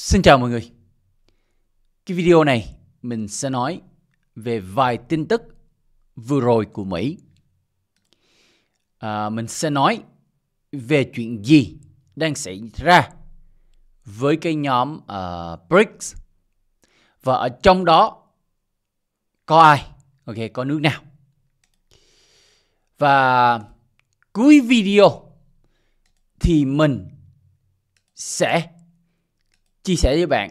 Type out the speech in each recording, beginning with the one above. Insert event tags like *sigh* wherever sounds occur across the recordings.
Xin chào mọi người. Cái video này mình sẽ nói về vài tin tức vừa rồi của Mỹ. À, mình sẽ nói về chuyện gì đang xảy ra với cái nhóm uh, BRICS và ở trong đó có ai, ok, có nước nào. Và cuối video thì mình sẽ chia sẻ với bạn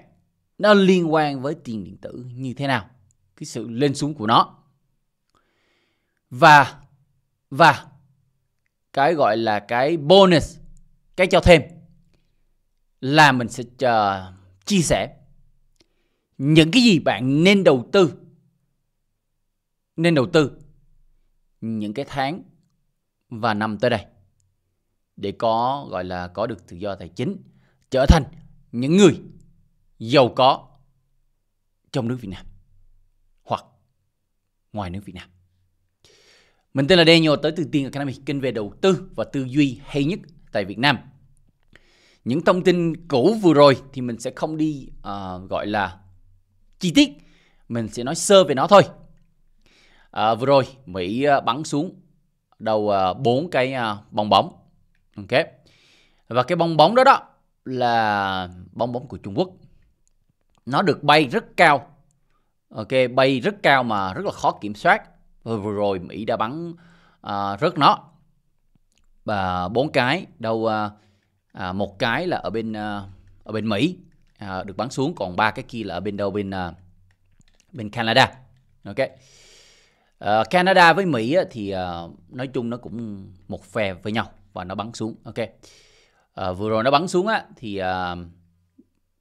nó liên quan với tiền điện tử như thế nào cái sự lên xuống của nó và và cái gọi là cái bonus cái cho thêm là mình sẽ chờ chia sẻ những cái gì bạn nên đầu tư nên đầu tư những cái tháng và năm tới đây để có gọi là có được tự do tài chính trở thành những người giàu có trong nước Việt Nam hoặc ngoài nước Việt Nam. Mình tên là Daniel tới từ Tiên Academy, kênh về đầu tư và tư duy hay nhất tại Việt Nam. Những thông tin cũ vừa rồi thì mình sẽ không đi uh, gọi là chi tiết, mình sẽ nói sơ về nó thôi. Uh, vừa rồi Mỹ à, bắn xuống đầu bốn cái bong bóng, ok. Và cái bong bóng đó đó là bong bóng của Trung Quốc nó được bay rất cao ok bay rất cao mà rất là khó kiểm soát vừa rồi mỹ đã bắn à, rớt nó và bốn cái đâu à, à, một cái là ở bên à, ở bên mỹ à, được bắn xuống còn ba cái kia là ở bên đâu bên à, bên canada ok à, canada với mỹ á, thì à, nói chung nó cũng một phe với nhau và nó bắn xuống ok à, vừa rồi nó bắn xuống á thì à,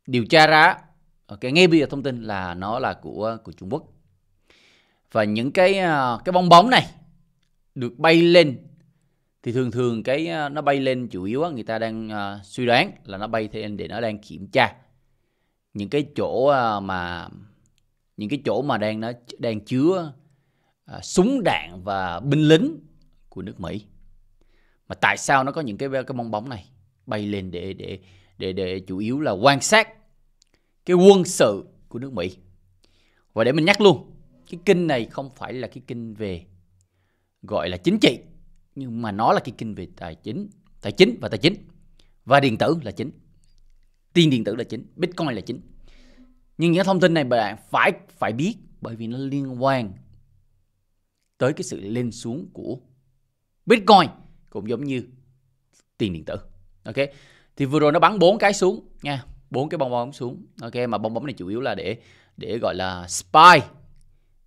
điều tra ra cái ngay bây giờ thông tin là nó là của của Trung Quốc và những cái à, cái bong bóng này được bay lên thì thường thường cái à, nó bay lên chủ yếu người ta đang à, suy đoán là nó bay lên để nó đang kiểm tra những cái chỗ mà những cái chỗ mà đang nó đang chứa súng đạn và binh lính của nước Mỹ mà tại sao nó có những cái cái bong bóng này bay lên để để để để chủ yếu là quan sát cái quân sự của nước Mỹ. Và để mình nhắc luôn, cái kinh này không phải là cái kinh về gọi là chính trị, nhưng mà nó là cái kinh về tài chính, tài chính và tài chính. Và điện tử là chính. Tiền điện tử là chính, Bitcoin là chính. Nhưng những thông tin này bạn phải phải biết bởi vì nó liên quan tới cái sự lên xuống của Bitcoin cũng giống như tiền điện tử. Ok. Thì vừa rồi nó bắn bốn cái xuống nha bốn cái bong bóng xuống ok mà bong bóng này chủ yếu là để để gọi là spy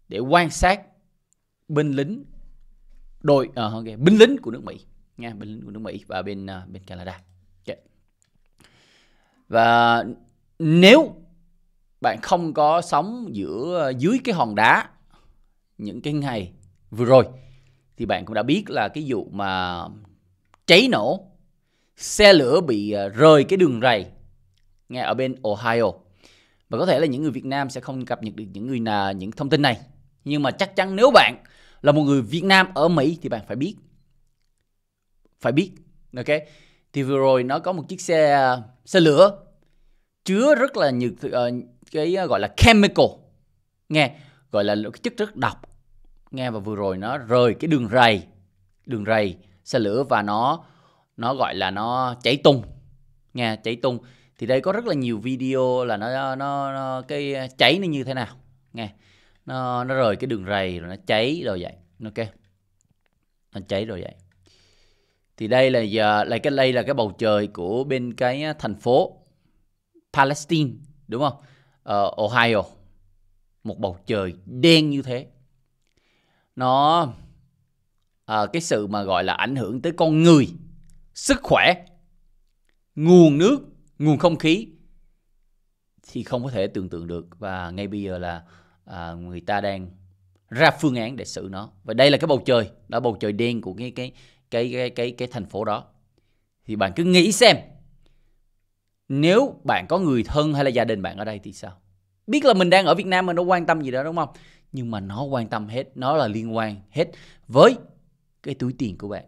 để quan sát binh lính đội à, uh, okay, binh lính của nước Mỹ nha binh lính của nước Mỹ và bên uh, bên Canada okay. và nếu bạn không có sống giữa ờ, dưới cái hòn đá những cái ngày vừa rồi thì bạn cũng đã biết là cái vụ mà cháy nổ xe lửa bị rơi cái đường rầy nghe ở bên Ohio và có thể là những người Việt Nam sẽ không cập nhật được những người nào những thông tin này nhưng mà chắc chắn nếu bạn là một người Việt Nam ở Mỹ thì bạn phải biết phải biết ok thì vừa rồi nó có một chiếc xe xe lửa chứa rất là nhiều ờ, cái ờ, gọi là chemical nghe gọi là cái chất rất độc nghe và vừa rồi nó rời cái đường rầy đường rầy xe lửa và nó nó gọi là nó cháy tung nghe cháy tung thì đây có rất là nhiều video là nó nó, nó cái cháy nó như thế nào nghe nó nó rời cái đường rầy rồi nó cháy rồi vậy ok nó cháy rồi vậy thì đây là giờ là cái đây là cái bầu trời của bên cái thành phố Palestine đúng không ở ờ, Ohio một bầu trời đen như thế nó à, cái sự mà gọi là ảnh hưởng tới con người sức khỏe nguồn nước nguồn không khí thì không có thể tưởng tượng được và ngay bây giờ là à, người ta đang ra phương án để xử nó và đây là cái bầu trời đó bầu trời đen của cái cái cái cái cái, cái thành phố đó thì bạn cứ nghĩ xem nếu bạn có người thân hay là gia đình bạn ở đây thì sao biết là mình đang ở Việt Nam mà nó quan tâm gì đó đúng không nhưng mà nó quan tâm hết nó là liên quan hết với cái túi tiền của bạn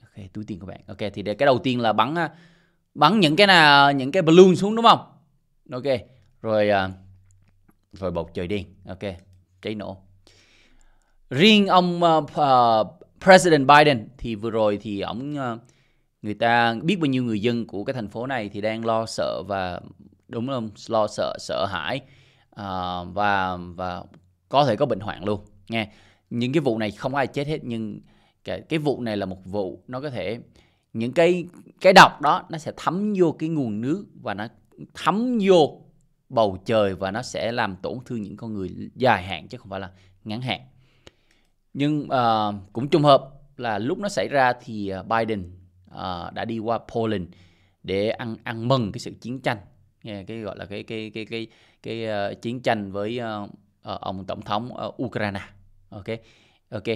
ok túi tiền của bạn ok thì cái đầu tiên là bắn bắn những cái nào những cái balloon xuống đúng không ok rồi à, rồi bột trời đi, ok cháy nổ riêng ông uh, President Biden thì vừa rồi thì ông uh, người ta biết bao nhiêu người dân của cái thành phố này thì đang lo sợ và đúng không lo sợ sợ hãi uh, và và có thể có bệnh hoạn luôn nghe những cái vụ này không ai chết hết nhưng cái, cái vụ này là một vụ nó có thể những cái cái độc đó nó sẽ thấm vô cái nguồn nước và nó thấm vô bầu trời và nó sẽ làm tổn thương những con người dài hạn chứ không phải là ngắn hạn nhưng uh, cũng trùng hợp là lúc nó xảy ra thì ờ, Biden uh, đã đi qua Poland để ăn ăn mừng cái sự chiến tranh nghe cái gọi là cái cái cái cái cái, cái uh, chiến tranh với uh, uh, ông tổng thống uh, Ukraine ok ok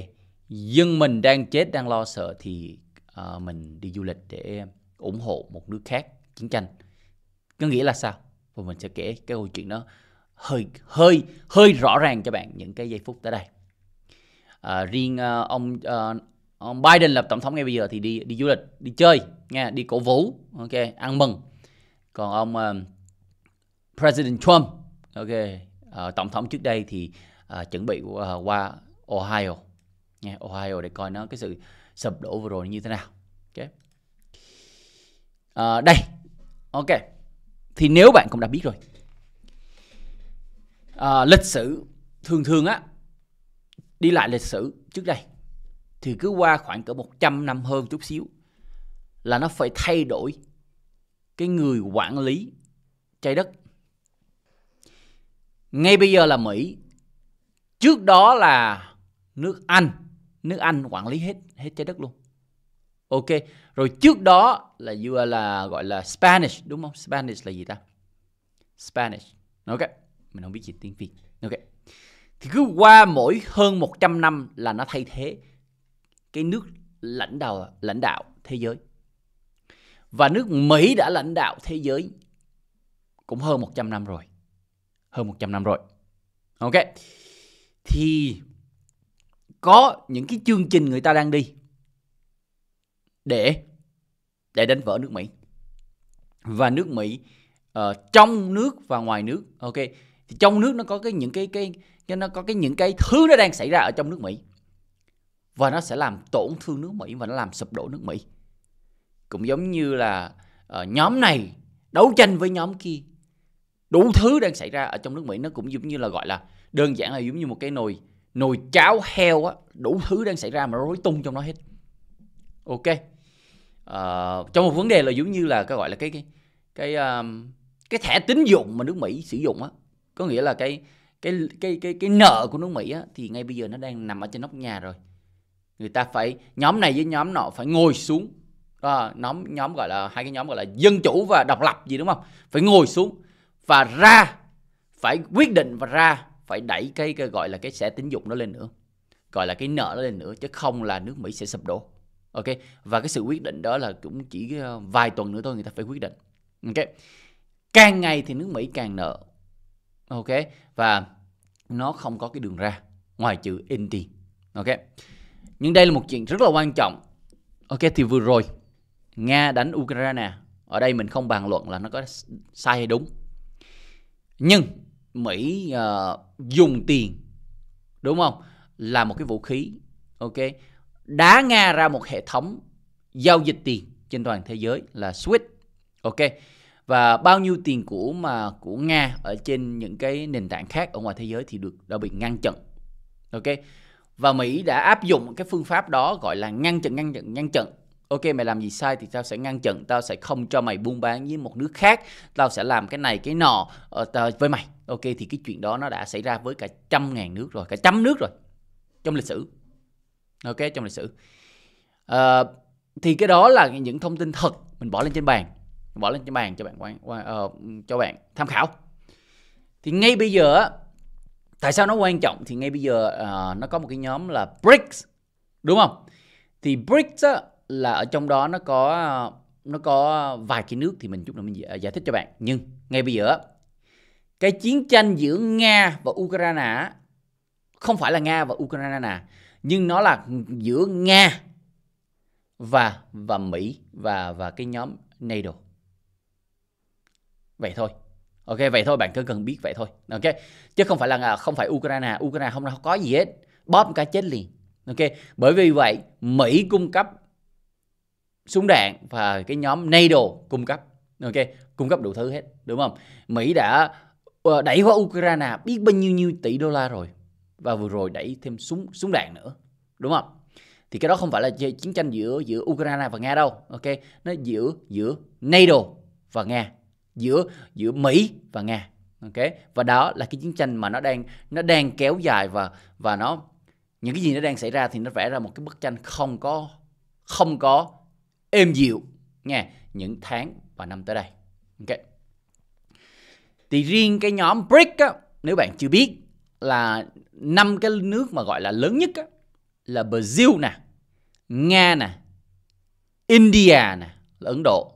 dân mình đang chết đang lo sợ thì Ờ, mình đi du lịch để ủng hộ một nước khác chiến tranh có nghĩa là sao và mình sẽ kể cái câu chuyện đó hơi hơi hơi rõ ràng cho bạn những cái giây phút tới đây à, riêng uh, ông uh, ông Biden là tổng thống ngay bây giờ thì đi đi du lịch đi chơi nha đi cổ vũ ok ăn mừng còn ông uh, President Trump ok uh, tổng thống trước đây thì uh, chuẩn bị uh, qua Ohio nha Ohio để coi nó cái sự sập đổ vừa rồi như thế nào ok à, đây ok thì nếu bạn cũng đã biết rồi à, lịch sử thường thường á đi lại lịch sử trước đây thì cứ qua khoảng cỡ 100 năm hơn chút xíu là nó phải thay đổi cái người quản lý trái đất. Ngay bây giờ là Mỹ, trước đó là nước Anh, nước Anh quản lý hết hết trái đất luôn ok rồi trước đó là vừa là gọi là Spanish đúng không Spanish là gì ta Spanish ok mình không biết gì tiếng Việt ok thì cứ qua mỗi hơn 100 năm là nó thay thế cái nước lãnh đạo lãnh đạo thế giới và nước Mỹ đã lãnh đạo thế giới cũng hơn 100 năm rồi hơn 100 năm rồi ok thì có những cái chương trình người ta đang đi để để đánh vỡ nước Mỹ và nước Mỹ uh, trong nước và ngoài nước ok thì trong nước nó có cái những cái cái cái nó có cái những cái thứ nó đang xảy ra ở trong nước Mỹ và nó sẽ làm tổn thương nước Mỹ và nó làm sụp đổ nước Mỹ cũng giống như là uh, nhóm này đấu tranh với nhóm kia đủ thứ đang xảy ra ở trong nước Mỹ nó cũng giống như là gọi là đơn giản là giống như một cái nồi nồi cháo heo á đủ thứ đang xảy ra mà rối tung trong nó hết ok à, ờ, trong một vấn đề là giống như là cái gọi là cái cái cái um, cái thẻ tín dụng mà nước Mỹ sử dụng á có nghĩa là cái cái cái cái cái nợ của nước Mỹ á thì ngay bây giờ nó đang nằm ở trên nóc nhà rồi người ta phải nhóm này với nhóm nọ phải ngồi xuống à, nhóm nhóm gọi là hai cái nhóm gọi là dân chủ và độc lập gì đúng không phải ngồi xuống và ra phải quyết định và ra phải đẩy cái, cái gọi là cái sẽ tín dụng nó lên nữa gọi là cái nợ nó lên nữa chứ không là nước Mỹ sẽ sụp đổ ok và cái sự quyết định đó là cũng chỉ ờ, vài tuần nữa thôi người ta phải quyết định ok càng ngày thì nước Mỹ càng nợ ok và nó không có cái đường ra ngoài trừ in tiền ok nhưng đây là một chuyện rất là quan trọng ok thì vừa rồi nga đánh ukraine ở đây mình không bàn luận là nó có sai hay đúng nhưng Mỹ uh, dùng tiền đúng không là một cái vũ khí ok đá Nga ra một hệ thống giao dịch tiền trên toàn thế giới là SWIFT ok và bao nhiêu tiền của mà của Nga ở trên những cái nền tảng khác ở ngoài thế giới thì được đã bị ngăn chặn ok và Mỹ đã áp dụng cái phương pháp đó gọi là ngăn chặn ngăn chặn ngăn chặn ok mày làm gì sai thì tao sẽ ngăn chặn tao sẽ không cho mày buôn bán với một nước khác tao sẽ làm cái này cái nọ uh, với mày ok thì cái chuyện đó nó đã xảy ra với cả trăm ngàn nước rồi cả trăm nước rồi trong lịch sử ok trong lịch sử à, thì cái đó là những thông tin thật mình bỏ lên trên bàn bỏ lên trên bàn cho bạn quan, uh, cho bạn tham khảo thì ngay bây giờ tại sao nó quan trọng thì ngay bây giờ uh, nó có một cái nhóm là BRICS đúng không thì BRICS á, là ở trong đó nó có nó có vài cái nước thì mình chút nữa mình giải thích cho bạn nhưng ngay bây giờ cái chiến tranh giữa Nga và Ukraine không phải là Nga và Ukraine nhưng nó là giữa Nga và và Mỹ và và cái nhóm NATO. Vậy thôi. Ok, vậy thôi bạn cứ cần biết vậy thôi. Ok. Chứ không phải là à, không phải Ukraine, Ukraine không có gì hết. Bóp cái chết liền. Ok, bởi vì vậy Mỹ cung cấp súng đạn và cái nhóm NATO cung cấp. Ok, cung cấp đủ thứ hết, đúng không? Mỹ đã Ờ, đẩy qua Ukraine biết bao nhiêu nhiêu tỷ đô la rồi và vừa rồi đẩy thêm súng súng đạn nữa đúng không thì cái đó không phải là chiến tranh giữa giữa Ukraine và Nga đâu ok nó giữa giữa NATO và Nga giữa giữa Mỹ và Nga ok và đó là cái chiến tranh mà nó đang nó đang kéo dài và và nó những cái gì nó đang xảy ra thì nó vẽ ra một cái bức tranh không có không có êm dịu nha những tháng và năm tới đây ok thì riêng cái nhóm BRIC á, nếu bạn chưa biết là năm cái nước mà gọi là lớn nhất á, là Brazil nè, Nga nè, India nè, là Ấn Độ,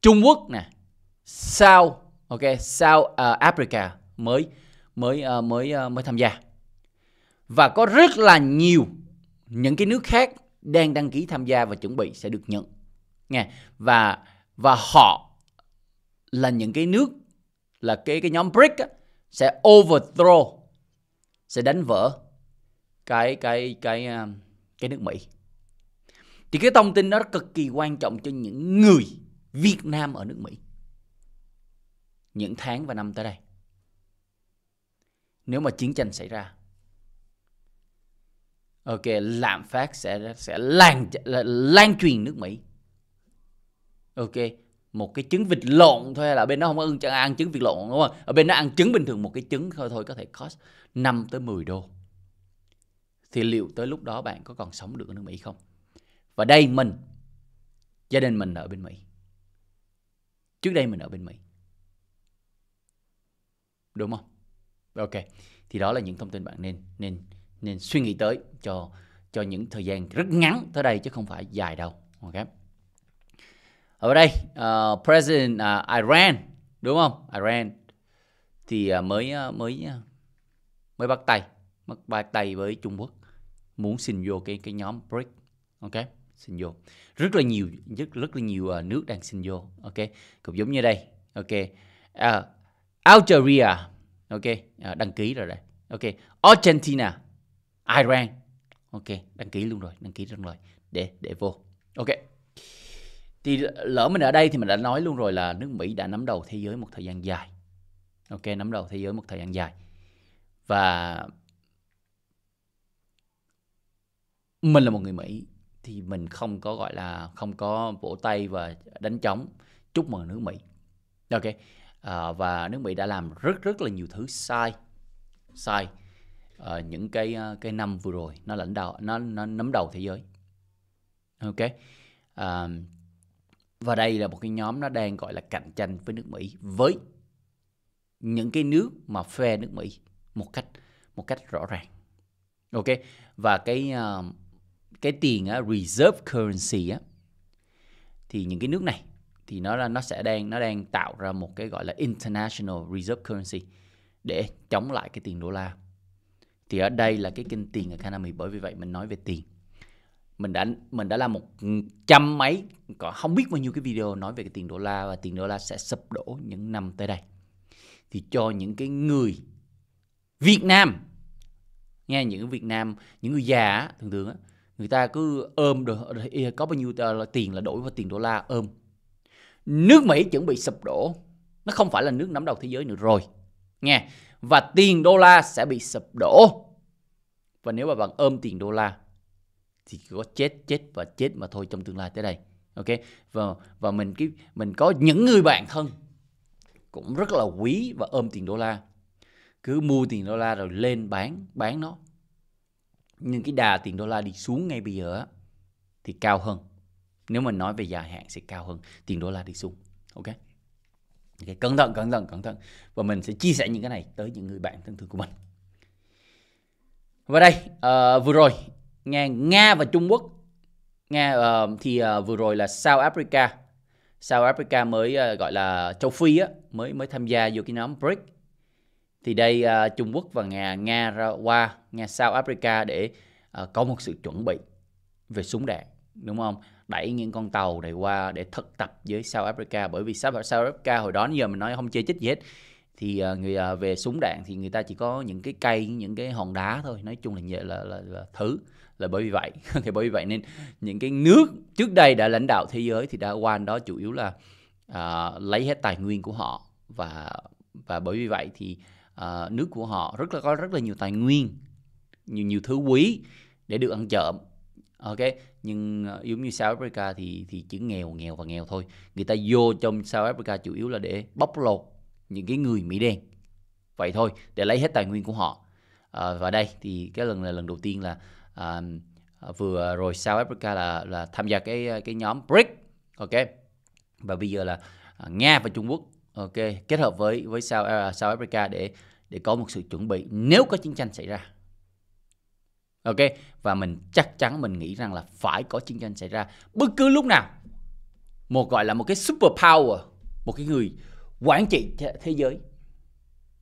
Trung Quốc nè, Sao ok, Sao uh, Africa mới mới uh, mới uh, mới tham gia. Và có rất là nhiều những cái nước khác đang đăng ký tham gia và chuẩn bị sẽ được nhận. Nghe và và họ là những cái nước là cái cái nhóm BRIC á, sẽ overthrow sẽ đánh vỡ cái cái cái à, cái nước Mỹ. Thì cái thông tin đó cực kỳ quan trọng cho những người Việt Nam ở nước Mỹ. Những tháng và năm tới đây. Nếu mà chiến tranh xảy ra. Ok, lạm phát sẽ sẽ lan lan truyền nước Mỹ. Ok, một cái trứng vịt lộn thôi hay là bên đó không có ăn trứng vịt lộn đúng không? Ở bên đó ăn trứng bình thường một cái trứng thôi thôi có thể cost 5 tới 10 đô. Thì liệu tới lúc đó bạn có còn sống được ở nước Mỹ không? Và đây mình gia đình mình ở bên Mỹ. Trước đây mình ở bên Mỹ. Đúng không? Ok. Thì đó là những thông tin bạn nên nên nên suy nghĩ tới cho cho những thời gian rất ngắn tới đây chứ không phải dài đâu. Ok ở đây uh, president uh, Iran đúng không Iran thì uh, mới uh, mới uh, mới bắt tay bắt, bắt tay với Trung Quốc muốn xin vô cái cái nhóm BRIC ok xin vô rất là nhiều rất rất là nhiều uh, nước đang xin vô ok cũng giống như đây ok uh, Algeria ok uh, đăng ký rồi đây ok Argentina Iran ok đăng ký luôn rồi đăng ký luôn rồi để để vô ok thì lỡ mình ở đây thì mình đã nói luôn rồi là nước Mỹ đã nắm đầu thế giới một thời gian dài ok nắm đầu thế giới một thời gian dài và mình là một người Mỹ thì mình không có gọi là không có vỗ tay và đánh trống chúc mừng nước Mỹ ok à, và nước Mỹ đã làm rất rất là nhiều thứ sai sai à, những cái ờ, cái năm vừa rồi nó lãnh đạo nó nó nắm đầu thế giới ok à, và đây là một cái nhóm nó đang gọi là cạnh tranh với nước Mỹ với những cái nước mà phe nước Mỹ một cách một cách rõ ràng. Ok và cái uh, cái tiền uh, reserve currency á uh, thì những cái nước này thì nó là nó sẽ đang nó đang tạo ra một cái gọi là international reserve currency để chống lại cái tiền đô la. Thì ở đây là cái kinh tiền ở Canada bởi vì vậy mình nói về tiền mình đã mình đã làm một ừ, trăm mấy có không biết bao nhiêu cái video nói về cái tiền đô la và tiền đô la sẽ sụp đổ những năm tới đây thì cho những cái người Việt Nam nghe những Việt Nam những người già thường thường á người ta cứ ôm được có bao nhiêu tiền là đổi vào tiền đô la ôm nước Mỹ chuẩn bị sụp đổ nó không phải là nước nắm đầu thế giới nữa rồi nghe và tiền đô la sẽ bị sụp đổ và nếu mà bạn ôm tiền đô la thì có chết chết và chết mà thôi trong tương lai tới đây ok và và mình cái mình có những người bạn thân cũng rất là quý và ôm tiền đô la cứ mua tiền đô la rồi lên bán bán nó nhưng cái đà tiền đô la đi xuống ngay bây giờ thì cao hơn nếu mình nói về dài hạn sẽ cao hơn tiền đô la đi xuống ok okay. cẩn thận cẩn thận cẩn thận và mình sẽ chia sẻ những cái này tới những người bạn thân thương của mình và đây uh, vừa rồi nghe nga và trung quốc nghe uh, ờ, thì uh, vừa rồi là south africa south africa mới uh, gọi là châu phi á mới mới tham gia vô cái nhóm brics thì đây uh, trung quốc và nga nga ra qua nga south africa để uh, có một sự chuẩn bị về súng đạn đúng không đẩy những con tàu này qua để thực tập với South Africa bởi vì South, South Africa hồi đó giờ mình nói không chơi chích gì hết thì ờ, người ờ, về súng đạn thì người ta chỉ có những cái cây những cái hòn đá thôi nói chung là là là, là thứ là bởi vì vậy thì *laughs* bởi vì vậy nên những cái nước trước đây đã lãnh đạo thế giới thì đã qua đó chủ yếu là uh, lấy hết tài nguyên của họ và và bởi vì vậy thì uh, nước của họ rất là có rất là nhiều tài nguyên nhiều nhiều thứ quý để được ăn trộm ok nhưng uh, giống như South Africa thì thì chỉ nghèo nghèo và nghèo thôi người ta vô trong South Africa chủ yếu là để bóc lột những cái người Mỹ đen vậy thôi để lấy hết tài nguyên của họ à, và đây thì cái lần là lần đầu tiên là à, vừa rồi South Africa là là tham gia cái cái nhóm BRIC ok và bây giờ là à, Nga và Trung Quốc ok kết hợp với với South, uh, South Africa để để có một sự chuẩn bị nếu có chiến tranh xảy ra ok và mình chắc chắn mình nghĩ rằng là phải có chiến tranh xảy ra bất cứ lúc nào một gọi là một cái super power một cái người quản trị thế giới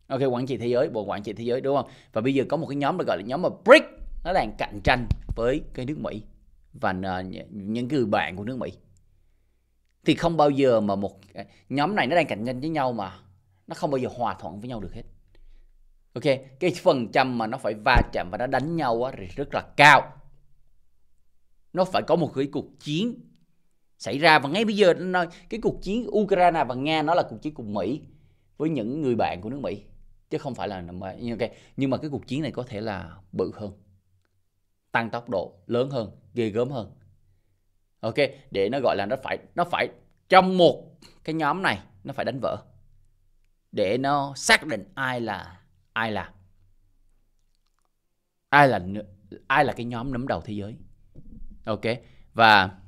ok quản trị thế giới bộ quản trị thế giới đúng không và bây giờ có một cái nhóm được gọi là nhóm mà BRIC nó đang cạnh tranh với cái nước Mỹ và à, những người bạn của nước Mỹ thì không bao giờ mà một à, nhóm này nó đang cạnh tranh với nhau mà nó không bao giờ hòa thuận với nhau được hết ok cái phần trăm mà nó phải va chạm và nó đánh nhau á, thì rất là cao nó phải có một cái cuộc chiến xảy ra và ngay bây giờ nói cái cuộc chiến Ukraine và Nga nó là cuộc chiến cùng Mỹ với những người bạn của nước Mỹ chứ không phải là ok nhưng mà cái cuộc chiến này có thể là bự hơn tăng tốc độ lớn hơn ghê gớm hơn ok để nó gọi là nó phải nó phải trong một cái nhóm này nó phải đánh vỡ để nó xác định ai là ai là ai là ai là cái nhóm nắm đầu thế giới ok và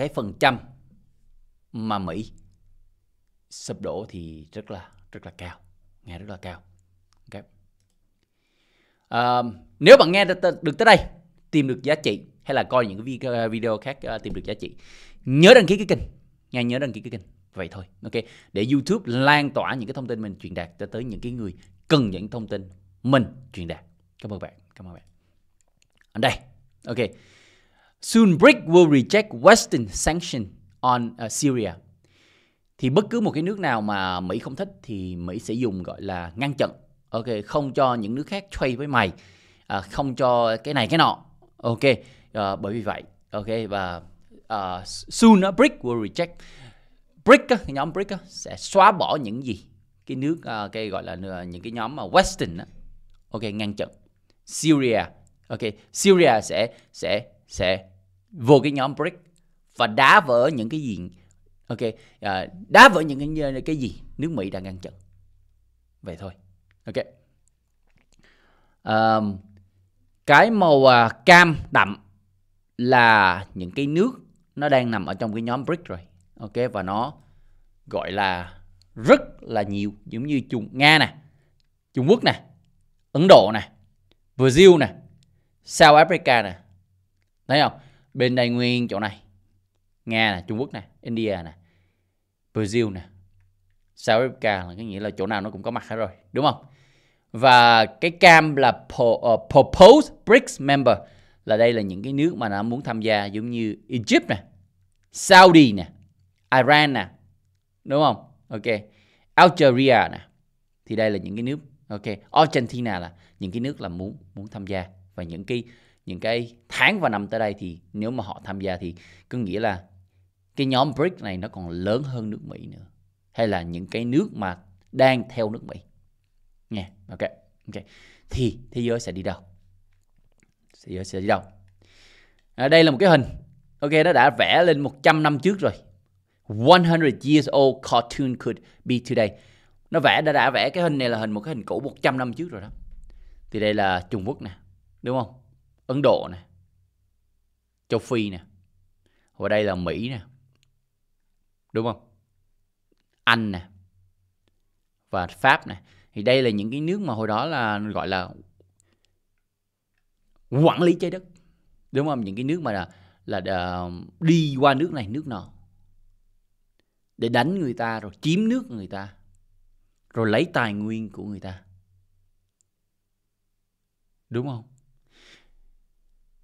cái phần trăm mà Mỹ sụp đổ thì rất là rất là cao nghe rất là cao okay. à, nếu bạn nghe được tới đây tìm được giá trị hay là coi những video, à, video khác à, tìm được giá trị nhớ đăng ký cái kênh nghe nhớ đăng ký cái kênh vậy thôi ok để youtube lan tỏa những cái thông tin mình truyền đạt tới tới những cái người cần những thông tin mình truyền đạt cảm ơn bạn cảm ơn bạn ở đây ok Soon BRICs will reject Western sanction on uh, Syria. Thì bất cứ một cái nước nào mà Mỹ không thích thì Mỹ sẽ dùng gọi là ngăn chặn. Ok, không cho những nước khác trade với mày, à, không cho cái này cái nọ. Ok, à, bởi vì vậy. Ok và uh, soon uh, BRICs will reject. BRICs, uh, nhóm BRICs uh, sẽ xóa bỏ những gì cái nước uh, cái gọi là những cái nhóm mà Western uh, ok ngăn chặn Syria ok Syria sẽ sẽ sẽ vô cái nhóm BRIC và đá vỡ những cái gì ok à, đá vỡ những cái, cái gì nước Mỹ đang ngăn chặn vậy thôi ok à, cái màu à, cam đậm là những cái nước nó đang nằm ở trong cái nhóm BRIC rồi ok và nó gọi là rất là nhiều giống như Trung Nga nè Trung Quốc nè Ấn Độ nè Brazil nè South Africa nè thấy không bên đây nguyên chỗ này nga nè trung quốc nè india nè brazil nè South Africa là cái nghĩa là chỗ nào nó cũng có mặt hết rồi đúng không và cái cam là pro, uh, ờ, proposed BRICS member là đây là những cái nước mà nó muốn tham gia giống như Egypt nè Saudi nè Iran nè đúng không ok Algeria nè thì đây là những cái nước ok Argentina là những cái nước là muốn muốn tham gia và những cái những cái tháng và năm tới đây thì nếu mà họ tham gia thì có nghĩa là cái nhóm BRIC này nó còn lớn hơn nước Mỹ nữa hay là những cái nước mà đang theo nước Mỹ nha yeah, ok ok thì thế giới sẽ đi đâu thế giới sẽ đi đâu à, đây là một cái hình ok nó đã vẽ lên 100 năm trước rồi 100 years old cartoon could be today nó vẽ đã đã vẽ cái hình này là hình một cái hình cũ 100 năm trước rồi đó thì đây là Trung Quốc nè đúng không Ấn Độ này, châu Phi nè, và đây là Mỹ nè, đúng không? Anh nè và Pháp nè. Thì đây là những cái nước mà hồi đó là gọi là quản lý trái đất. Đúng không? Những cái nước mà là là à, đi qua nước này nước nọ để đánh người ta rồi chiếm nước người ta rồi lấy tài nguyên của người ta đúng không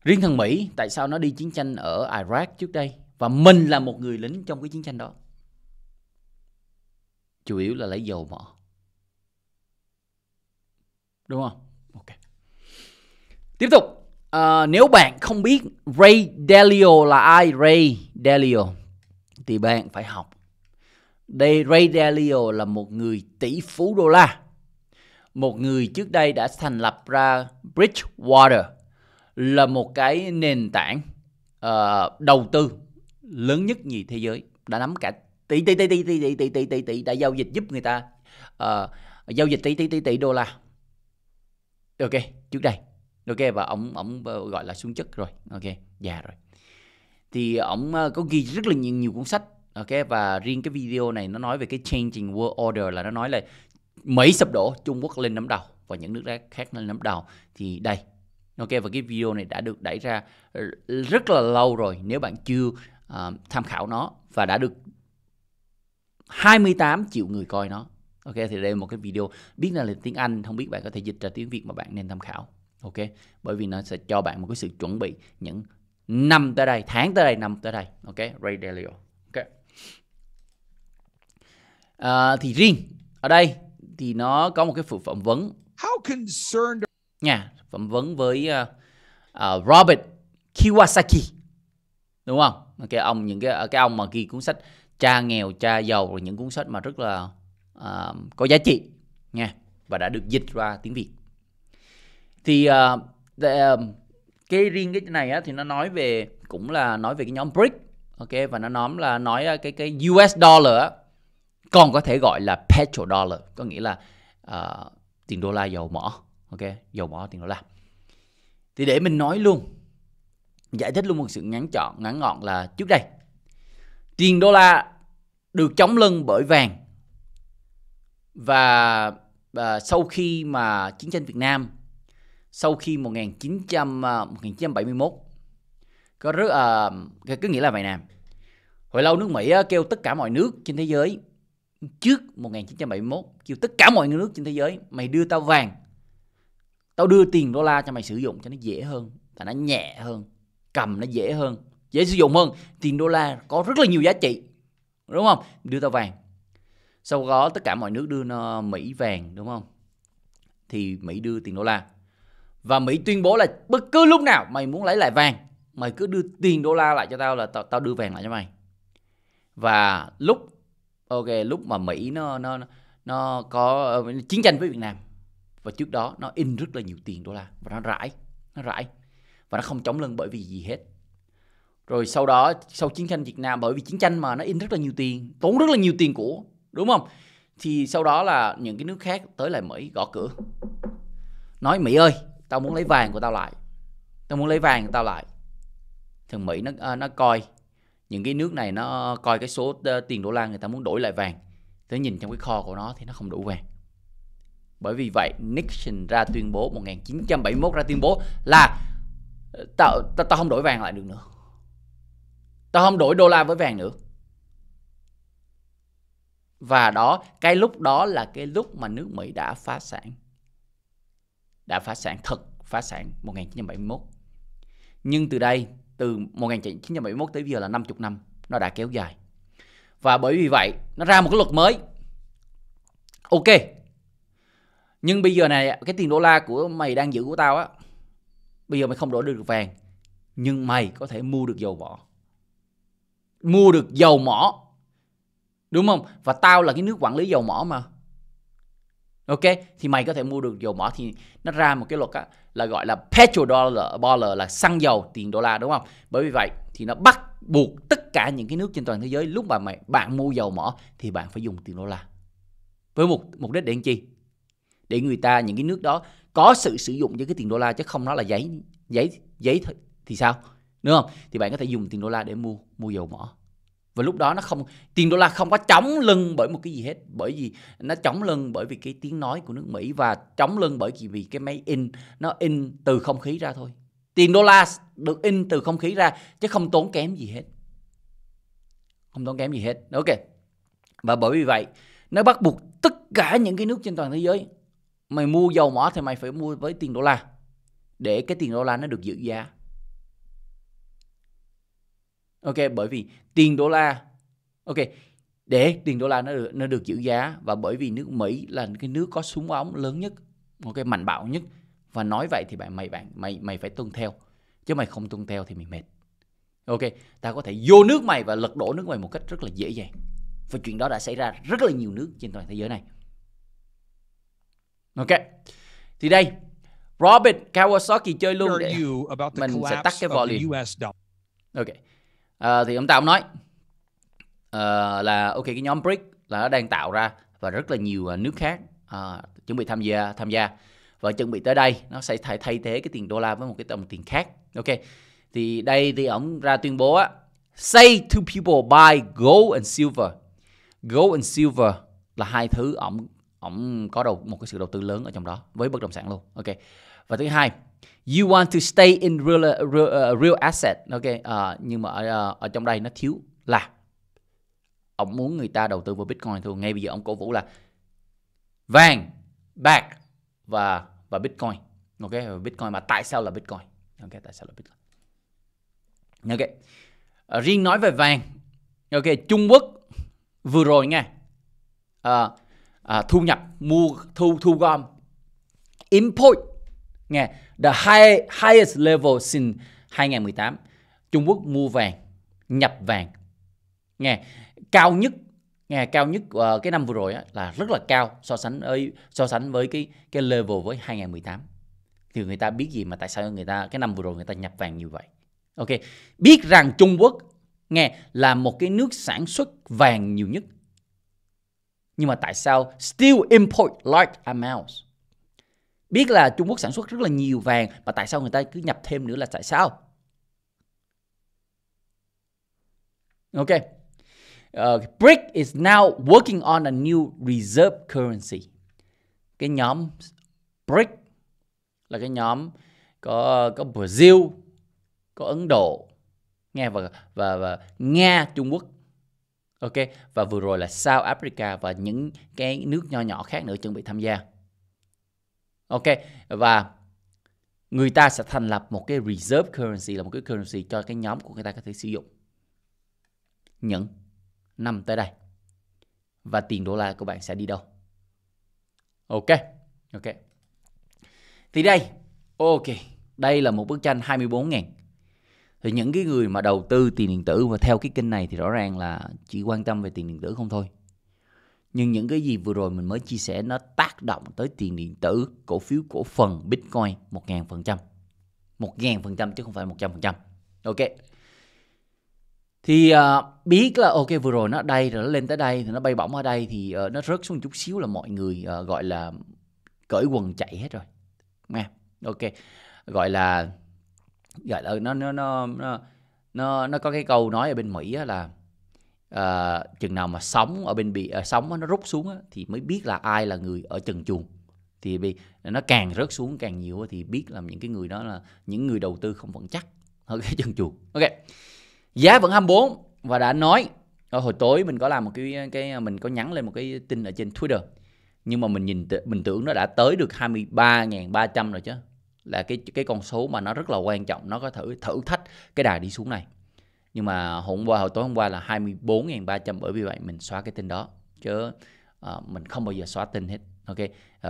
Riêng thằng Mỹ tại sao nó đi chiến tranh ở Iraq trước đây và mình là một người lính trong cái chiến tranh đó. Chủ yếu là lấy dầu mỏ. Đúng không? Ok. Tiếp tục. À, nếu bạn không biết Ray Dalio là ai, Ray Dalio, thì bạn phải học. Đây Ray Dalio là một người tỷ phú đô la. Một người trước đây đã thành lập ra Bridgewater là một cái nền tảng uh, đầu tư lớn nhất nhì thế giới đã nắm cả tỷ tỷ tỷ tỷ tỷ tỷ tỷ tỷ tỷ đã giao dịch giúp người ta uh, giao dịch tỷ tỷ tỷ tỷ đô la ok trước đây ok và ông ông gọi là xuống chức rồi ok già rồi thì ông ờ, có ghi rất là nhiều nhiều cuốn sách ok và riêng cái video này nó nói về cái changing world order là nó nói là Mỹ sập đổ Trung Quốc lên nắm đầu và những nước khác lên nắm đầu thì đây Ok và cái video này đã được đẩy ra rất là lâu rồi nếu bạn chưa uh, tham khảo nó và đã được 28 triệu người coi nó. Ok thì đây là một cái video biết là, là tiếng Anh không biết bạn có thể dịch ra tiếng Việt mà bạn nên tham khảo. Ok bởi vì nó sẽ cho bạn một cái sự chuẩn bị những năm tới đây, tháng tới đây, năm tới đây. Ok Ray Dalio. Ok. Uh, thì riêng ở đây thì nó có một cái phụ phỏng vấn. How concerned nha phỏng vấn với uh, uh, Robert Kiyosaki đúng không cái ông những cái ờ, cái ông mà ghi cuốn sách cha nghèo cha giàu rồi những cuốn sách mà rất là uh, có giá trị nha và đã được dịch ra tiếng Việt thì uh, the, um, cái riêng cái này á, thì nó nói về cũng là nói về cái nhóm BRIC ok và nó nói là nói cái cái US dollar á, còn có thể gọi là Dollar có nghĩa là uh, tiền đô la dầu mỏ ok dầu mỏ tiền đô la thì để mình nói luôn giải thích luôn một sự ngắn chọn ngắn gọn là trước đây tiền đô la được chống lưng bởi vàng và, và sau khi mà chiến tranh Việt Nam sau khi 1900 1971 à, có rất à, cứ nghĩa là vậy nè hồi lâu nước Mỹ kêu tất cả mọi nước trên thế giới trước 1971 kêu tất cả mọi nước trên thế giới mày đưa tao vàng tao đưa tiền đô la cho mày sử dụng cho nó dễ hơn và nó nhẹ hơn cầm nó dễ hơn dễ sử dụng hơn tiền đô la có rất là nhiều giá trị đúng không đưa tao vàng sau đó tất cả mọi nước đưa nó mỹ vàng đúng không thì mỹ đưa tiền đô la và mỹ tuyên bố là bất cứ lúc nào mày muốn lấy lại vàng mày cứ đưa tiền đô la lại cho tao là tao, tao đưa vàng lại cho mày và lúc ok lúc mà mỹ nó nó nó có ờ, chiến tranh với việt nam và trước đó nó in rất là nhiều tiền đô la và nó rải nó rải và nó không chống lưng bởi vì gì hết rồi sau đó sau chiến tranh Việt Nam bởi vì chiến tranh mà nó in rất là nhiều tiền tốn rất là nhiều tiền của đúng không thì sau đó là những cái nước khác tới lại Mỹ gõ cửa nói Mỹ ơi tao muốn lấy vàng của tao lại tao muốn lấy vàng của tao lại thằng Mỹ nó à, nó coi những cái nước này nó coi cái số ờ, tiền đô la người ta muốn đổi lại vàng tới nhìn trong cái kho của nó thì nó không đủ vàng bởi vì vậy Nixon ra tuyên bố 1971 ra tuyên bố là ờ, tao tao ta không đổi vàng lại được nữa. Tao không đổi đô la với vàng nữa. Và đó, cái lúc đó là cái lúc mà nước Mỹ đã phá sản. Đã phá sản thật, phá sản 1971. Nhưng từ đây, từ 1971 tới giờ là 50 năm, nó đã kéo dài. Và bởi vì vậy, nó ra một cái luật mới. Ok, nhưng bây giờ này cái tiền đô la của mày đang giữ của tao á bây giờ mày không đổi được vàng nhưng mày có thể mua được dầu mỏ mua được dầu mỏ đúng không và tao là cái nước quản lý dầu mỏ mà ok thì mày có thể mua được dầu mỏ thì nó ra một cái luật á là gọi là petrol dollar, dollar là xăng dầu tiền đô la đúng không bởi vì vậy thì nó bắt buộc tất cả những cái nước trên toàn thế giới lúc mà mày bạn mua dầu mỏ thì bạn phải dùng tiền đô la với mục mục đích để làm chi để người ta những cái nước đó có sự sử dụng với cái tiền đô la chứ không nó là giấy giấy giấy thì, thì sao đúng không thì bạn có thể dùng tiền đô la để mua mua dầu mỏ và lúc đó nó không tiền đô la không có chống lưng bởi một cái gì hết bởi vì nó chống lưng bởi vì cái tiếng nói của nước Mỹ và chống lưng bởi vì cái máy in nó in từ không khí ra thôi tiền đô la được in từ không khí ra chứ không tốn kém gì hết không tốn kém gì hết ok và bởi vì vậy nó bắt buộc tất cả những cái nước trên toàn thế giới mày mua dầu mỏ thì mày phải mua với tiền đô la để cái tiền đô la nó được giữ giá ok bởi vì tiền đô la ok để tiền đô la nó được, nó được giữ giá và bởi vì nước Mỹ là cái nước có súng ống lớn nhất ok mạnh bạo nhất và nói vậy thì bạn mày bạn mày mày phải tuân theo chứ mày không tuân theo thì mày mệt ok ta có thể vô nước mày và lật đổ nước mày một cách rất là dễ dàng và chuyện đó đã xảy ra rất là nhiều nước trên toàn thế giới này Ok. Thì đây, Robert Kawasaki chơi luôn để mình sẽ tắt cái volume. Ok. À, thì ông ta ông nói uh, là ok cái nhóm BRIC là nó đang tạo ra và rất là nhiều ờ, nước khác uh, chuẩn bị tham gia tham gia và chuẩn bị tới đây nó sẽ thay thay thế cái tiền đô la với một cái đồng tiền khác. Ok. Thì đây thì ông ra tuyên bố á say to people buy gold and silver. Gold and silver là hai thứ ông ổng có đầu một cái sự đầu tư lớn ở trong đó với bất động sản luôn ok và thứ hai you want to stay in real real, uh, real asset ok uh, nhưng mà ở, uh, ở trong đây nó thiếu là ông muốn người ta đầu tư vào bitcoin thôi, ngay bây giờ ông cổ vũ là vàng bạc và và bitcoin ok và bitcoin mà tại sao là bitcoin ok tại sao là bitcoin ok uh, riêng nói về vàng ok trung quốc vừa rồi nghe uh, à, thu nhập mua thu thu gom import nghe the high, highest level since 2018 Trung Quốc mua vàng nhập vàng nghe cao nhất nghe cao nhất uh, cái năm vừa rồi á, là rất là cao so sánh với so sánh với cái cái level với 2018 thì người ta biết gì mà tại sao người ta cái năm vừa rồi người ta nhập vàng như vậy ok biết rằng Trung Quốc nghe là một cái nước sản xuất vàng nhiều nhất nhưng mà tại sao still import large amounts? Biết là Trung Quốc sản xuất rất là nhiều vàng mà tại sao người ta cứ nhập thêm nữa là tại sao? Ok. Uh, ờ, BRIC is now working on a new reserve currency. Cái nhóm BRIC là cái nhóm có có Brazil, có Ấn Độ, nghe và và, và Nga, Trung Quốc Ok, và vừa rồi là South Africa và những cái nước nho nhỏ khác nữa chuẩn bị tham gia. Ok, và người ta sẽ thành lập một cái reserve currency là một cái currency cho cái nhóm của người ta có thể sử dụng những năm tới đây. Và tiền đô la của bạn sẽ đi đâu? Ok, ok. Thì đây, ok, đây là một bức tranh 24 ngàn thì những cái người mà đầu tư tiền điện tử và theo cái kênh này thì rõ ràng là chỉ quan tâm về tiền điện tử không thôi nhưng những cái gì vừa rồi mình mới chia sẻ nó tác động tới tiền điện tử cổ phiếu cổ phần bitcoin một ngàn phần trăm một ngàn phần trăm chứ không phải một trăm phần trăm ok thì uh, biết là ok vừa rồi nó đây rồi nó lên tới đây thì nó bay bổng ở đây thì uh, nó rớt xuống chút xíu là mọi người uh, gọi là cởi quần chạy hết rồi nghe ok gọi là gọi dạ, là ừ, nó nó nó nó nó, nó có cái câu nói ở bên Mỹ á là uh, chừng nào mà sóng ở bên bị uh, ờ, sóng nó rút xuống á, thì mới biết là ai là người ở chừng chuồng thì vì nó càng rớt xuống càng nhiều thì biết là những cái người đó là những người đầu tư không vững chắc ở cái chân chuột ok giá vẫn 24 và đã nói ờ, hồi tối mình có làm một cái cái mình có nhắn lên một cái tin ở trên Twitter nhưng mà mình nhìn mình tưởng nó đã tới được 23.300 rồi chứ là cái cái con số mà nó rất là quan trọng nó có thử thử thách cái đà đi xuống này nhưng mà hôm qua hồi tối hôm qua là 24.300 bởi vì vậy mình xóa cái tin đó chứ uh, mình không bao giờ xóa tin hết ok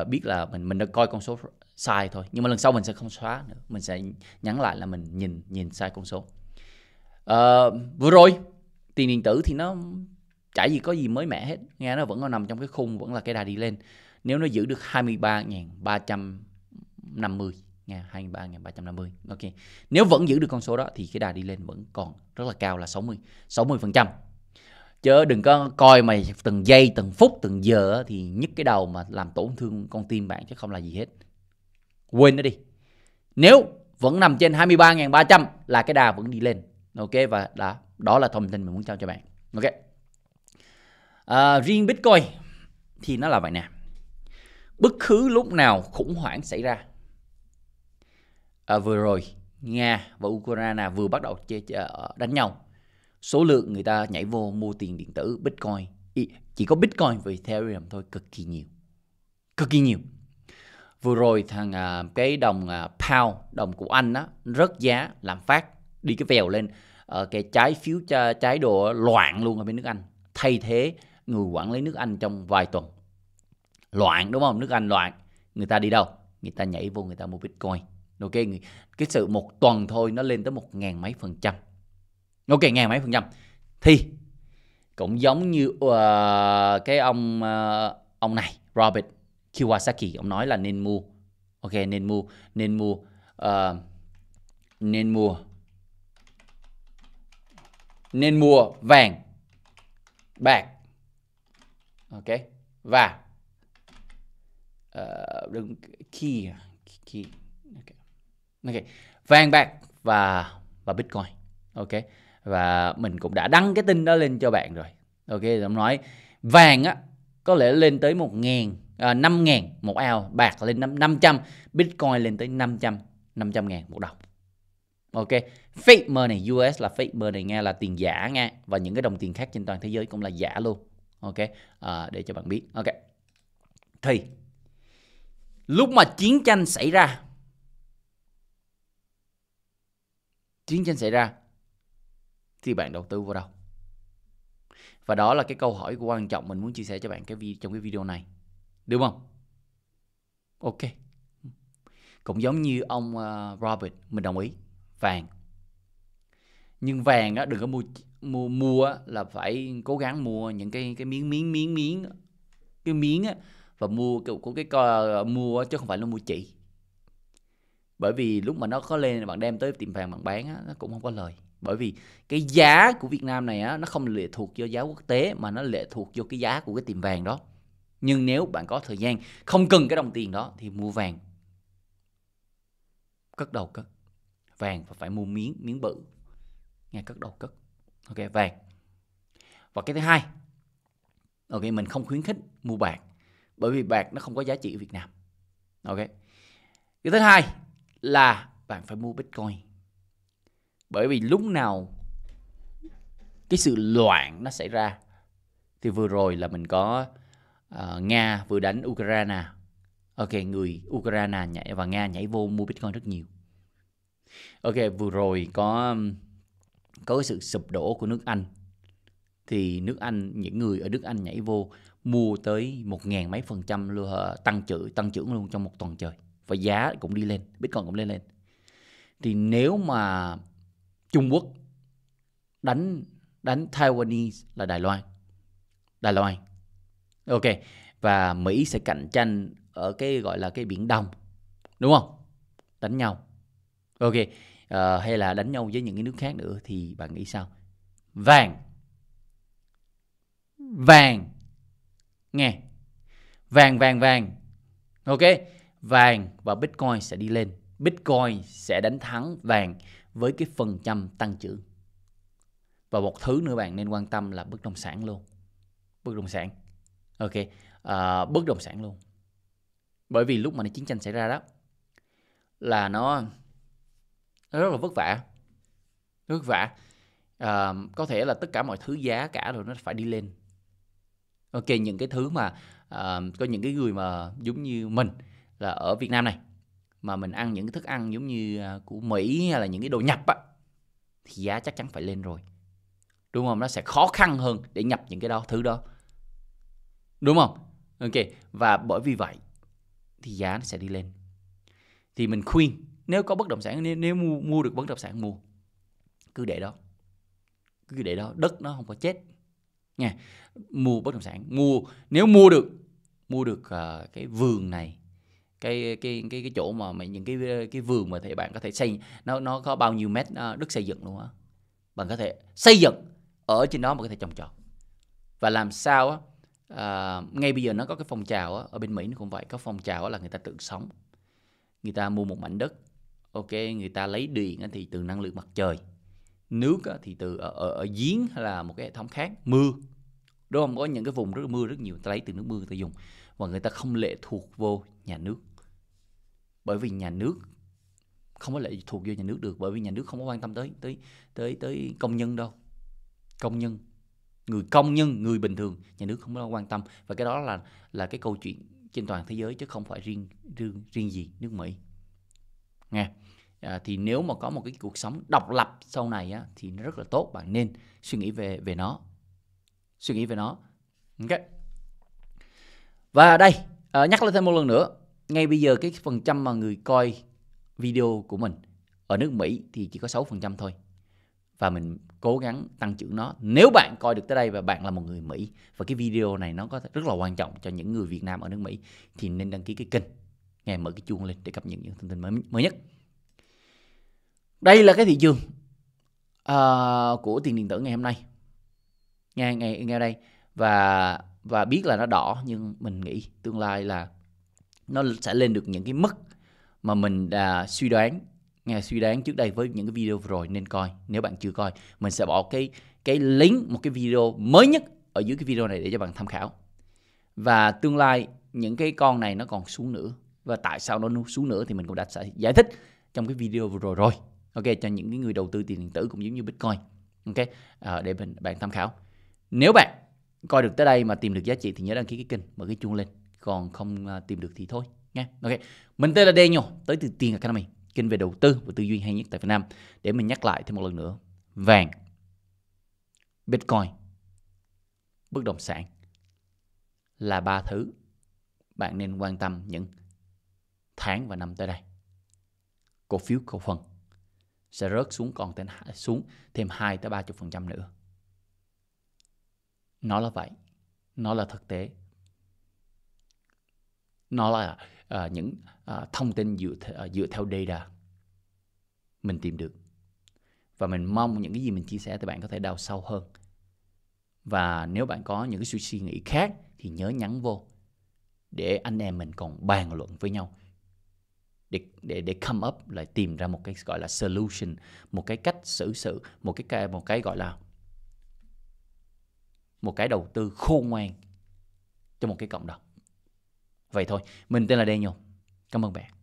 uh, biết là mình mình đã coi con số sai thôi nhưng mà lần sau mình sẽ không xóa nữa mình sẽ nhắn lại là mình nhìn nhìn sai con số uh, vừa rồi tiền điện tử thì nó chả gì có gì mới mẻ hết nghe nó vẫn còn nằm trong cái khung vẫn là cái đà đi lên nếu nó giữ được 23.350 nha 23.350 ok nếu vẫn giữ được con số đó thì cái đà đi lên vẫn còn rất là cao là 60 60 phần trăm chứ đừng có coi mà từng giây từng phút từng giờ thì nhức cái đầu mà làm tổn thương con tim bạn chứ không là gì hết quên nó đi nếu vẫn nằm trên 23.300 là cái đà vẫn đi lên ok và đã đó là thông tin mình muốn trao cho bạn ok à, riêng bitcoin thì nó là vậy nè bất cứ lúc nào khủng hoảng xảy ra à, vừa rồi Nga và Ukraine vừa bắt đầu ờ, đánh nhau số lượng người ta nhảy vô mua tiền điện tử Bitcoin chỉ có Bitcoin và Ethereum thôi cực kỳ nhiều cực kỳ nhiều vừa rồi thằng à, cái đồng à, pound đồng của anh á rất giá làm phát đi cái vèo lên à, cái trái phiếu trái, trái đồ loạn luôn ở bên nước Anh thay thế người quản lý nước Anh trong vài tuần loạn đúng không nước Anh loạn người ta đi đâu người ta nhảy vô người ta mua bitcoin ok cái sự một tuần thôi nó lên tới một ngàn mấy phần trăm ok ngàn mấy phần trăm thì cũng giống như uh, cái ông uh, ông này Robert Kiyosaki ông nói là nên mua ok nên mua nên mua uh, nên mua nên mua vàng bạc ok và uh, đừng kia okay. vàng bạc và và bitcoin ok và mình cũng đã đăng cái tin đó lên cho bạn rồi ok ông nói vàng á có lẽ lên tới một ngàn à, 5 ngàn một ao bạc lên 500 bitcoin lên tới 500 500 ngàn một đồng ok fake money US là fake money nghe là tiền giả nghe và những cái đồng tiền khác trên toàn thế giới cũng là giả luôn ok à, để cho bạn biết ok thì lúc mà chiến tranh xảy ra chiến tranh xảy ra thì bạn đầu tư vào đâu và đó là cái câu hỏi quan trọng mình muốn chia sẻ cho bạn cái trong cái video này được không ok cũng giống như ông ờ, Robert mình đồng ý vàng nhưng vàng á đừng có mua mua mua là phải cố gắng mua những cái cái miếng miếng miếng miếng cái miếng á và mua kiểu có cái, co mua chứ không phải là mua chỉ bởi vì lúc mà nó có lên bạn đem tới tiệm vàng bạn bán á, nó cũng không có lời bởi vì cái giá của Việt Nam này á, nó không lệ thuộc vô giá quốc tế mà nó lệ thuộc vô cái giá của cái tiệm vàng đó nhưng nếu bạn có thời gian không cần cái đồng tiền đó thì mua vàng cất đầu cất vàng và phải mua miếng miếng bự nghe cất đầu cất ok vàng và cái thứ hai ok mình không khuyến khích mua bạc bởi vì bạc nó không có giá trị ở Việt Nam ok cái thứ hai là bạn phải mua Bitcoin. Bởi vì lúc nào cái sự loạn nó xảy ra thì vừa rồi là mình có uh, Nga vừa đánh Ukraine. Ok, người Ukraine nhảy và Nga nhảy vô mua Bitcoin rất nhiều. Ok, vừa rồi có có sự sụp đổ của nước Anh thì nước Anh những người ở nước Anh nhảy vô mua tới một ngàn mấy phần trăm luôn ờ, tăng trưởng tăng trưởng luôn trong một tuần trời và giá cũng đi lên bitcoin cũng lên lên thì nếu mà Trung Quốc đánh đánh Taiwanese là Đài Loan Đài Loan ok và Mỹ sẽ cạnh tranh ở cái gọi là cái biển Đông đúng không đánh nhau ok à, hay là đánh nhau với những cái nước khác nữa thì bạn nghĩ sao vàng vàng nghe vàng vàng vàng ok vàng và Bitcoin sẽ đi lên. Bitcoin sẽ đánh thắng vàng với cái phần trăm tăng trưởng. Và một thứ nữa bạn nên quan tâm là bất động sản luôn. Bất động sản. Ok, à, bất động sản luôn. Bởi vì lúc mà chiến tranh xảy ra đó là nó, nó rất là vất vả. vất vả. À, có thể là tất cả mọi thứ giá cả rồi nó phải đi lên. Ok, những cái thứ mà uh, có những cái người mà giống như mình là ở Việt Nam này mà mình ăn những cái thức ăn giống như à, của Mỹ hay là những cái đồ nhập á thì giá chắc chắn phải lên rồi đúng không nó sẽ khó khăn hơn để nhập những cái đó thứ đó đúng không ok và bởi vì vậy thì giá nó sẽ đi lên thì mình khuyên nếu có bất động sản nếu, nếu mua mua được bất động sản mua cứ để đó cứ để đó đất nó không có chết nha mua bất động sản mua nếu mua được mua được uh, cái vườn này cái cái cái cái chỗ mà mấy những cái cái vườn mà thầy bạn có thể xây nó nó có bao nhiêu mét ờ, đất xây dựng luôn á bạn có thể xây dựng ở trên đó mà có thể trồng trọt và làm sao á à, ngay bây giờ nó có cái phong trào á ở bên mỹ nó cũng vậy có phong trào á là người ta tự sống người ta mua một mảnh đất ok người ta lấy điện á, thì từ năng lượng mặt trời nước á, thì từ ở, ở, ở giếng hay là một cái hệ thống khác mưa đúng không có những cái vùng rất là mưa rất nhiều người ta lấy từ nước mưa người ta dùng và người ta không lệ thuộc vô nhà nước bởi vì nhà nước không có lệ thuộc vô nhà nước được bởi vì nhà nước không có quan tâm tới tới tới tới công nhân đâu công nhân người công nhân người bình thường nhà nước không có quan tâm và cái đó là là cái câu chuyện trên toàn thế giới chứ không phải riêng riêng riêng gì nước Mỹ nghe à, thì nếu mà có một cái cuộc sống độc lập sau này á, thì nó rất là tốt bạn nên suy nghĩ về về nó suy nghĩ về nó ok và đây à, nhắc lại thêm một lần nữa ngay bây giờ cái phần trăm mà người coi video của mình ở nước Mỹ thì chỉ có 6% thôi và mình cố gắng tăng trưởng nó nếu bạn coi được tới đây và bạn là một người Mỹ và cái video này nó có rất là quan trọng cho những người Việt Nam ở nước Mỹ thì nên đăng ký cái kênh nghe mở cái chuông lên để cập nhật những thông tin mới mới nhất đây là cái thị trường uh, của tiền điện tử ngày hôm nay nghe nghe nghe đây và và biết là nó đỏ nhưng mình nghĩ tương lai là nó sẽ lên được những cái mức mà mình đã suy đoán nghe suy đoán trước đây với những cái video vừa rồi nên coi nếu bạn chưa coi mình sẽ bỏ cái cái link một cái video mới nhất ở dưới cái video này để cho bạn tham khảo và tương lai những cái con này nó còn xuống nữa và tại sao nó xuống nữa thì mình cũng đã giải thích trong cái video vừa rồi rồi ok cho những cái người đầu tư tiền điện tử cũng giống như bitcoin ok à, để mình, bạn tham khảo nếu bạn coi được tới đây mà tìm được giá trị thì nhớ đăng ký cái kênh mở cái chuông lên còn không à, tìm được thì thôi nha ok mình tên là Daniel tới từ Tiền Academy kênh về đầu tư và tư duy hay nhất tại Việt Nam để mình nhắc lại thêm một lần nữa vàng Bitcoin bất động sản là ba thứ bạn nên quan tâm những tháng và năm tới đây cổ phiếu cổ phần sẽ rớt xuống còn thêm, xuống thêm 2 tới 30% nữa. Nó là vậy. Nó là thực tế nó là uh, những uh, thông tin dựa th- uh, dựa theo data mình tìm được và mình mong những cái gì mình chia sẻ thì bạn có thể đào sâu hơn và nếu bạn có những cái suy nghĩ khác thì nhớ nhắn vô để anh em mình còn bàn luận với nhau để để để come up lại tìm ra một cái gọi là solution một cái cách xử sự một cái một cái gọi là một cái đầu tư khôn ngoan cho một cái cộng đồng vậy thôi mình tên là Daniel cảm ơn bạn